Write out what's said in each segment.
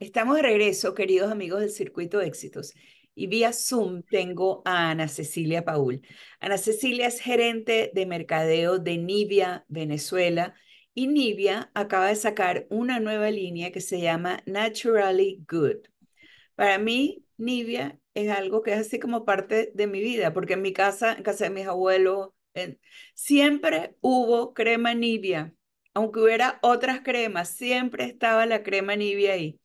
Estamos de regreso, queridos amigos del Circuito de Éxitos. Y vía Zoom tengo a Ana Cecilia Paul. Ana Cecilia es gerente de mercadeo de Nivia, Venezuela. Y Nivia acaba de sacar una nueva línea que se llama Naturally Good. Para mí, Nivia es algo que es así como parte de mi vida, porque en mi casa, en casa de mis abuelos, siempre hubo crema Nivia. Aunque hubiera otras cremas, siempre estaba la crema Nivea ahí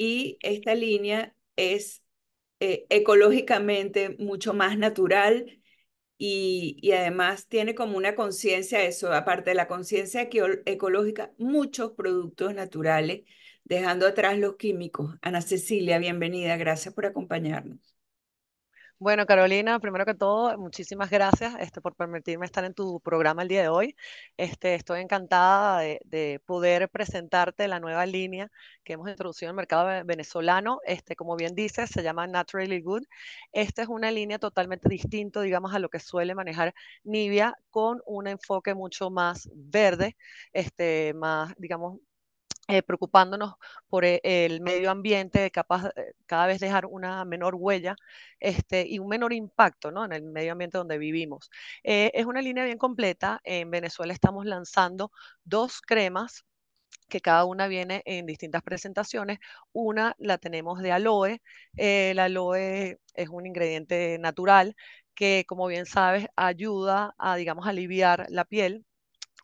y esta línea es eh, ecológicamente mucho más natural y, y además tiene como una conciencia, eso, aparte de la conciencia ecológica, muchos productos naturales, dejando atrás los químicos. Ana Cecilia, bienvenida, gracias por acompañarnos. Bueno, Carolina, primero que todo, muchísimas gracias este, por permitirme estar en tu programa el día de hoy. Este, estoy encantada de, poder presentarte la nueva línea que hemos introducido en el mercado venezolano. Este, como bien dices, se llama Naturally Good. Esta es una línea totalmente distinta, digamos, a lo que suele manejar Nivea, con un enfoque mucho más verde, este, más, digamos, eh, preocupándonos por eh, el medio ambiente, capaz eh, cada vez dejar una menor huella este, y un menor impacto ¿no? en el medio ambiente donde vivimos. es una línea bien completa. En Venezuela estamos lanzando dos cremas que cada una viene en distintas presentaciones. Una la tenemos de aloe. el aloe es un ingrediente natural que, como bien sabes, ayuda a, digamos, aliviar la piel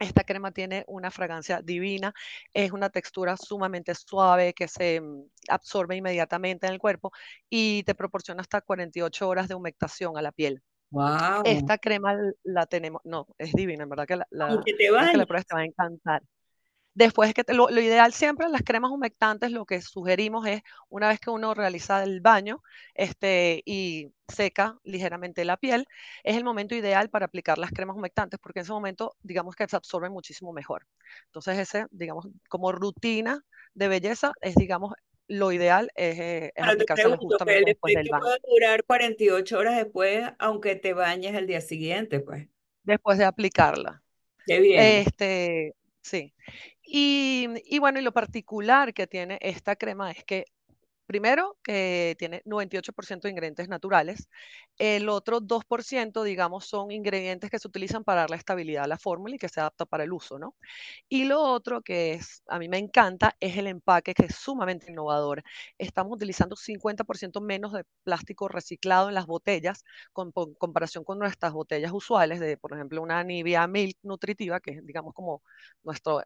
esta crema tiene una fragancia divina, es una textura sumamente suave que se mm, absorbe inmediatamente en el cuerpo y te proporciona hasta 48 horas de humectación a la piel. Esta crema la tenemos, no, es divina, en verdad que la, la, te va a encantar. Después que lo, ideal siempre, las cremas humectantes, lo que sugerimos es una vez que uno realiza el baño este, y seca ligeramente la piel, es el momento ideal para aplicar las cremas humectantes porque en ese momento, digamos que se absorben muchísimo mejor. Entonces, ese, digamos, como rutina de belleza es, digamos, lo ideal es, eh, justamente después del baño. Puede durar 48 horas después, aunque te bañes el día siguiente, pues. Después de aplicarla. Qué bien. Este, sí. Y, bueno, y lo particular que tiene esta crema es que, primero, que eh, tiene 98% de ingredientes naturales. El otro 2%, digamos, son ingredientes que se utilizan para la estabilidad a la fórmula y que se adapta para el uso, ¿no? Y lo otro que es, a mí me encanta es el empaque, que es sumamente innovador. Estamos utilizando 50% menos de plástico reciclado en las botellas, con, comparación con nuestras botellas usuales, de, por ejemplo, una Nivea Milk nutritiva, que es, digamos, como nuestro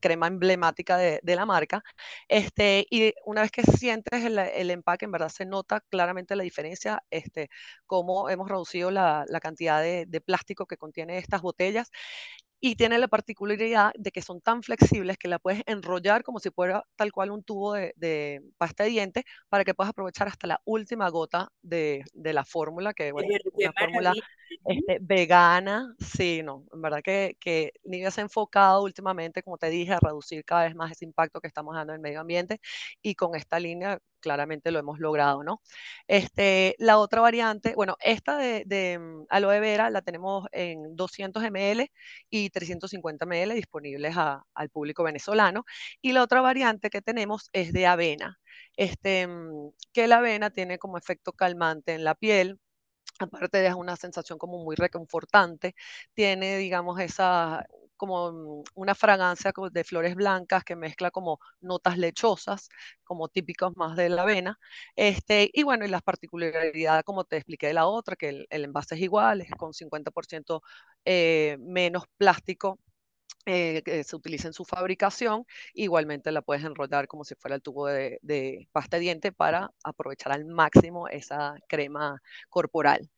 crema emblemática de, la marca. Este, y una vez que sientes el, el, empaque, en verdad se nota claramente la diferencia, este, cómo hemos reducido la, cantidad de, de, plástico que contiene estas botellas y tiene la particularidad de que son tan flexibles que la puedes enrollar como si fuera tal cual un tubo de, pasta de dientes para que puedas aprovechar hasta la última gota de, la fórmula, que bueno, es una fórmula este, vegana, sí, no, en verdad que, que se ha enfocado últimamente, como te dije, a reducir cada vez más ese impacto que estamos dando en el medio ambiente y con esta línea claramente lo hemos logrado, ¿no? Este, la otra variante, bueno, esta de, mm, aloe vera la tenemos en 200 ml y 350 ml disponibles al público venezolano. Y la otra variante que tenemos es de avena, este, mm, que la avena tiene como efecto calmante en la piel, aparte deja una sensación como muy reconfortante, tiene, digamos, esa, como mm, una fragancia de flores blancas que mezcla como notas lechosas, como típicas más de la avena. Este, y bueno, y las particularidades, como te expliqué de la otra, que el, envase es igual, es con 50% eh, menos plástico eh, que se utiliza en su fabricación, igualmente la puedes enrollar como si fuera el tubo de, pasta de diente para aprovechar al máximo esa crema corporal.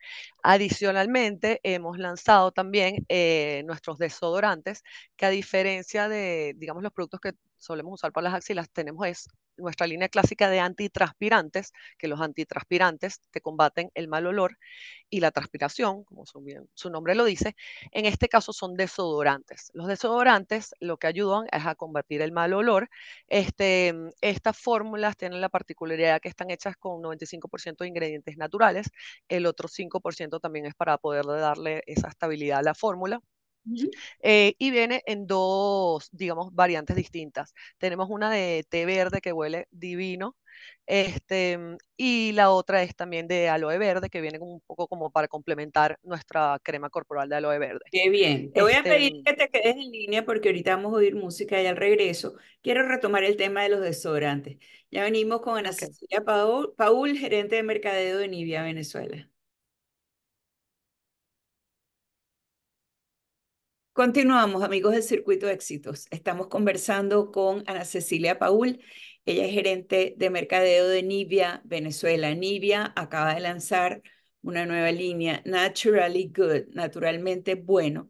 Adicionalmente, hemos lanzado también eh, nuestros desodorantes, que a diferencia de, digamos, los productos que solemos usar para las axilas, tenemos es nuestra línea clásica de antitranspirantes, que los antitranspirantes te combaten el mal olor y la transpiración, como su, nombre lo dice. En este caso son desodorantes. Los desodorantes lo que ayudan es a combatir el mal olor. Este, mm, estas fórmulas tienen la particularidad que están hechas con 95% de ingredientes naturales, el otro 5% también es para poder darle esa estabilidad a la fórmula. Eh, y viene en dos, digamos, variantes distintas. Tenemos una de té verde que huele divino, este, mm, y la otra es también de aloe verde, que viene un poco como para complementar nuestra crema corporal de aloe verde. Qué bien. Te voy a este, pedir mm. que te quedes en línea porque ahorita vamos a oír música y al regreso quiero retomar el tema de los desodorantes. Ya venimos con Ana Paul, gerente de mercadeo de Nivia, Venezuela. Continuamos, amigos del Circuito de Éxitos. Estamos conversando con Ana Cecilia Paul. Ella es gerente de mercadeo de Nibia, Venezuela. Nibia acaba de lanzar una nueva línea, Naturally Good, naturalmente bueno.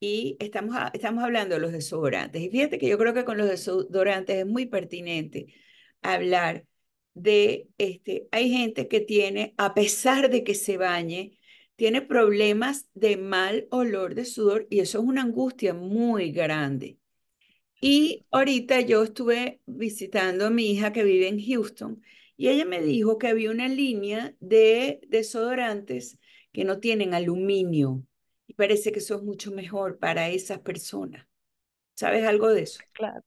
Y estamos, estamos hablando de los desodorantes. Y fíjate que yo creo que con los desodorantes es muy pertinente hablar de, este, hay gente que tiene, a pesar de que se bañe, tiene problemas de mal olor de sudor y eso es una angustia muy grande. Y ahorita yo estuve visitando a mi hija que vive en Houston y ella me dijo que había una línea de desodorantes que no tienen aluminio y parece que eso es mucho mejor para esas personas. ¿Sabes algo de eso? Claro.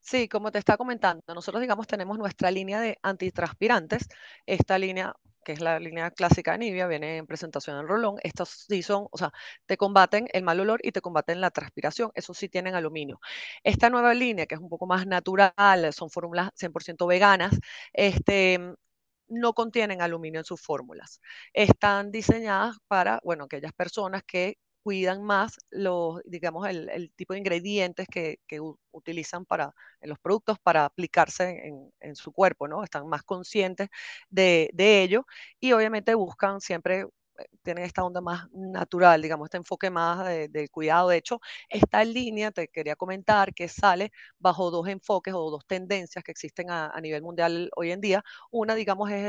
Sí, como te está comentando, nosotros digamos tenemos nuestra línea de antitranspirantes. Esta línea que es la línea clásica de viene en presentación en rolón. Estas sí son, o sea, te combaten el mal olor y te combaten la transpiración. Eso sí tienen aluminio. Esta nueva línea, que es un poco más natural, son fórmulas 100% veganas, este, no contienen aluminio en sus fórmulas. Están diseñadas para, bueno, aquellas personas que cuidan más los, digamos, el, tipo de ingredientes que, utilizan para, en los productos para aplicarse en, su cuerpo, ¿no? Están más conscientes de, ello y obviamente buscan siempre eh, tienen esta onda más natural, digamos, este enfoque más del cuidado. De hecho, esta línea, te quería comentar, que sale bajo dos enfoques o dos tendencias que existen a, nivel mundial hoy en día. Una, digamos, es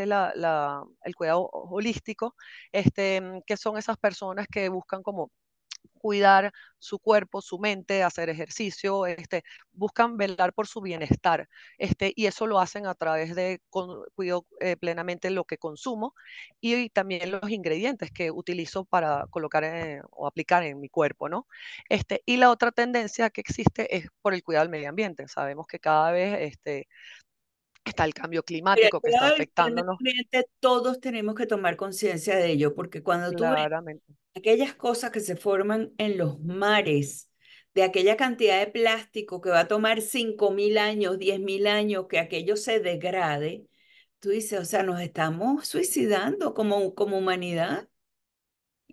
el cuidado holístico, este, que son esas personas que buscan como cuidar su cuerpo, su mente, hacer ejercicio, este, buscan velar por su bienestar, este, y eso lo hacen a través de con, cuido eh, plenamente lo que consumo y, también los ingredientes que utilizo para colocar o aplicar en mi cuerpo, ¿no? Este, y la otra tendencia que existe es por el cuidado del medio ambiente. Sabemos que cada vez este, está el cambio climático que está afectándonos. Todos tenemos que tomar conciencia de ello, porque cuando tú aquellas cosas que se forman en los mares, de aquella cantidad de plástico que va a tomar 5.000 años, 10.000 años, que aquello se degrade, tú dices, o sea, nos estamos suicidando como, como humanidad.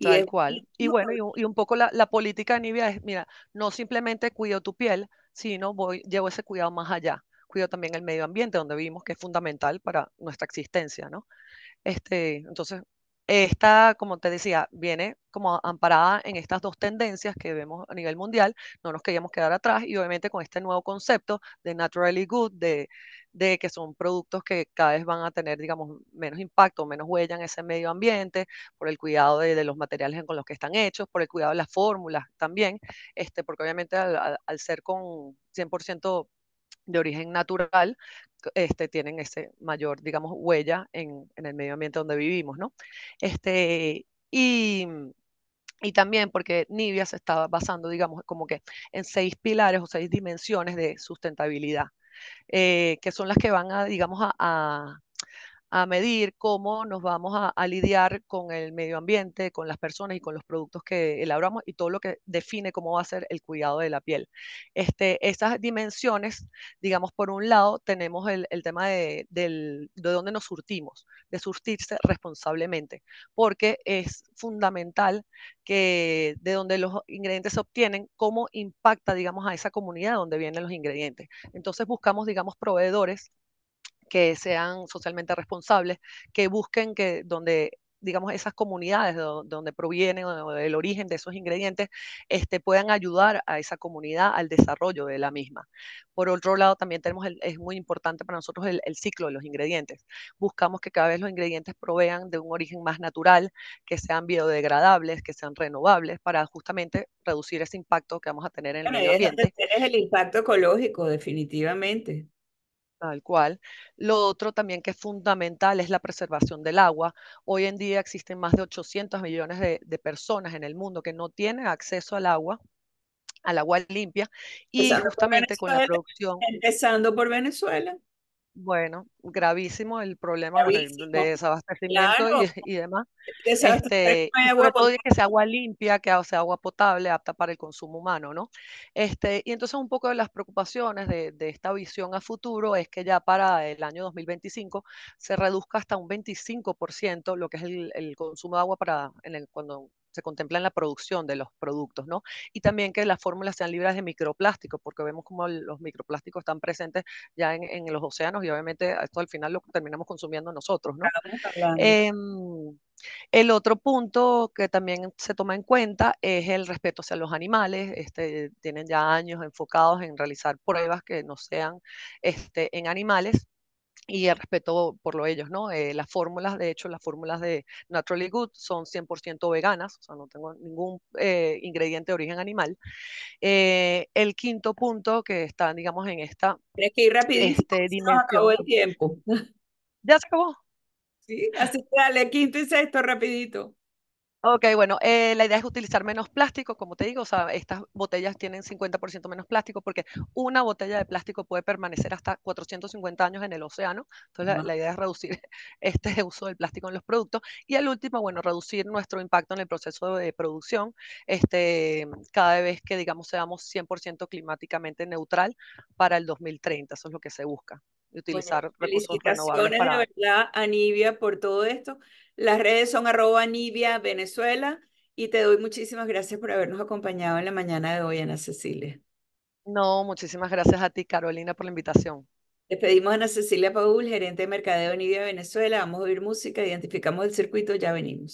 Tal y cual. Y bueno, y un, poco la, política de Nivea es, mira, no simplemente cuido tu piel, sino voy, llevo ese cuidado más allá. Cuido también el medio ambiente, donde vivimos, que es fundamental para nuestra existencia, ¿no? Este, entonces, esta, como te decía, viene como amparada en estas dos tendencias que vemos a nivel mundial, no nos queríamos quedar atrás y obviamente con este nuevo concepto de naturally good, de, que son productos que cada vez van a tener, digamos, menos impacto, menos huella en ese medio ambiente, por el cuidado de, los materiales con los que están hechos, por el cuidado de las fórmulas también, este, porque obviamente al ser con 100% de origen natural este, tienen ese mayor, digamos, huella en, en el medio ambiente donde vivimos, ¿no? Este, y, y también porque Nibia se estaba basando, digamos, como que en seis pilares o seis dimensiones de sustentabilidad, eh, que son las que van a, digamos, a a medir cómo nos vamos a, lidiar con el medio ambiente, con las personas y con los productos que elaboramos y todo lo que define cómo va a ser el cuidado de la piel. Este, esas dimensiones, digamos, por un lado tenemos el, tema de, dónde nos surtimos, de surtirse responsablemente, porque es fundamental que de dónde los ingredientes se obtienen, cómo impacta, digamos, a esa comunidad donde vienen los ingredientes. Entonces buscamos, digamos, proveedores que sean socialmente responsables, que busquen que donde digamos, esas comunidades donde provienen o del origen de esos ingredientes, este, puedan ayudar a esa comunidad al desarrollo de la misma. Por otro lado, también tenemos, es muy importante para nosotros el, ciclo de los ingredientes. Buscamos que cada vez los ingredientes provean de un origen más natural, que sean biodegradables, que sean renovables, para justamente reducir ese impacto que vamos a tener en el medio ambiente. Es el impacto ecológico, definitivamente. Tal cual. Lo otro también que es fundamental es la preservación del agua. Hoy en día existen más de 800 millones de, personas en el mundo que no tienen acceso al agua, al agua limpia, y justamente con la producción. Empezando por Venezuela. Bueno, gravísimo el problema de desabastecimiento y, demás. este, que sea agua limpia, que sea agua potable, apta para el consumo humano, ¿no? Este, y entonces un poco de las preocupaciones de, esta visión a futuro es que ya para el año 2025 se reduzca hasta un 25% lo que es el, consumo de agua para en el, cuando se contempla en la producción de los productos, ¿no? Y también que las fórmulas sean libres de microplásticos, porque vemos como los microplásticos están presentes ya en los océanos y obviamente eh, esto al final lo terminamos consumiendo nosotros, ¿no? Em, el otro punto que también se toma en cuenta es el respeto hacia los animales. Este, tienen ya años enfocados en realizar pruebas que no sean este, en animales y el respeto por lo ellos, ¿no? Eh, las fórmulas, de hecho, las fórmulas de Naturally Good son 100% veganas, o sea, no tengo ningún eh, ingrediente de origen animal. Eh, el quinto punto que está, digamos, en esta... Tienes que ir rapidito, este, el tiempo. ¿Ya se acabó? Sí, así que dale, quinto y sexto, rapidito. Ok, bueno, eh, la idea es utilizar menos plástico, como te digo, o sea, estas botellas tienen 50% menos plástico porque una botella de plástico puede permanecer hasta 450 años en el océano, entonces la, idea es reducir este uso del plástico en los productos y al último, bueno, reducir nuestro impacto en el proceso de producción, este, cada vez que digamos seamos 100% climáticamente neutral para el 2030, eso es lo que se busca utilizar bueno, recursos La verdad, a Nivia por todo esto. Las redes son arroba Venezuela y te doy muchísimas gracias por habernos acompañado en la mañana de hoy, Ana Cecilia. No, muchísimas gracias a ti, Carolina, por la invitación. Despedimos a Ana Cecilia Paul, gerente de Mercadeo Nivia Venezuela. Vamos a oír música, identificamos el circuito, ya venimos.